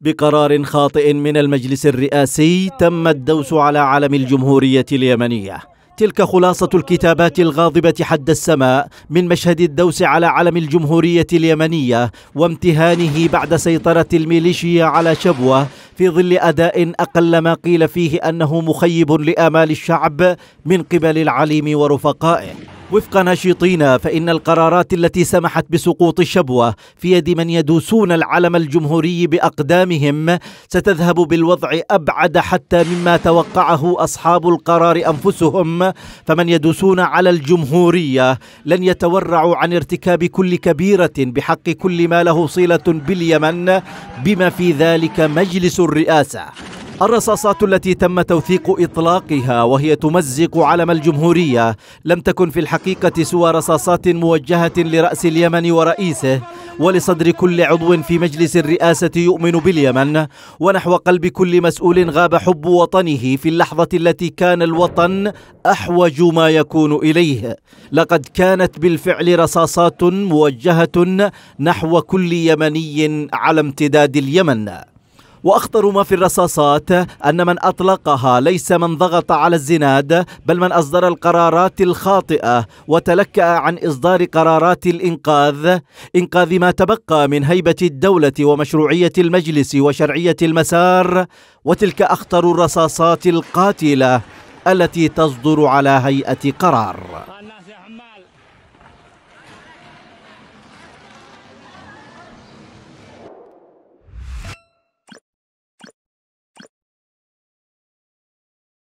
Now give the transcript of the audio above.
بقرار خاطئ من المجلس الرئاسي تم الدوس على علم الجمهورية اليمنية تلك خلاصة الكتابات الغاضبة حد السماء من مشهد الدوس على علم الجمهورية اليمنية وامتهانه بعد سيطرة الميليشيا على شبوة في ظل أداء أقل ما قيل فيه أنه مخيب لآمال الشعب من قبل العليم ورفقائه وفق ناشطين فإن القرارات التي سمحت بسقوط الشبوة في يد من يدوسون العلم الجمهوري بأقدامهم ستذهب بالوضع أبعد حتى مما توقعه أصحاب القرار أنفسهم فمن يدوسون على الجمهورية لن يتورعوا عن ارتكاب كل كبيرة بحق كل ما له صلة باليمن بما في ذلك مجلس الرئاسة الرصاصات التي تم توثيق اطلاقها وهي تمزق علم الجمهوريه لم تكن في الحقيقه سوى رصاصات موجهه لراس اليمن ورئيسه ولصدر كل عضو في مجلس الرئاسه يؤمن باليمن ونحو قلب كل مسؤول غاب حب وطنه في اللحظه التي كان الوطن احوج ما يكون اليه لقد كانت بالفعل رصاصات موجهه نحو كل يمني على امتداد اليمن وأخطر ما في الرصاصات أن من أطلقها ليس من ضغط على الزناد بل من أصدر القرارات الخاطئة وتلكأ عن إصدار قرارات الإنقاذ إنقاذ ما تبقى من هيبة الدولة ومشروعية المجلس وشرعية المسار وتلك أخطر الرصاصات القاتلة التي تصدر على هيئة قرار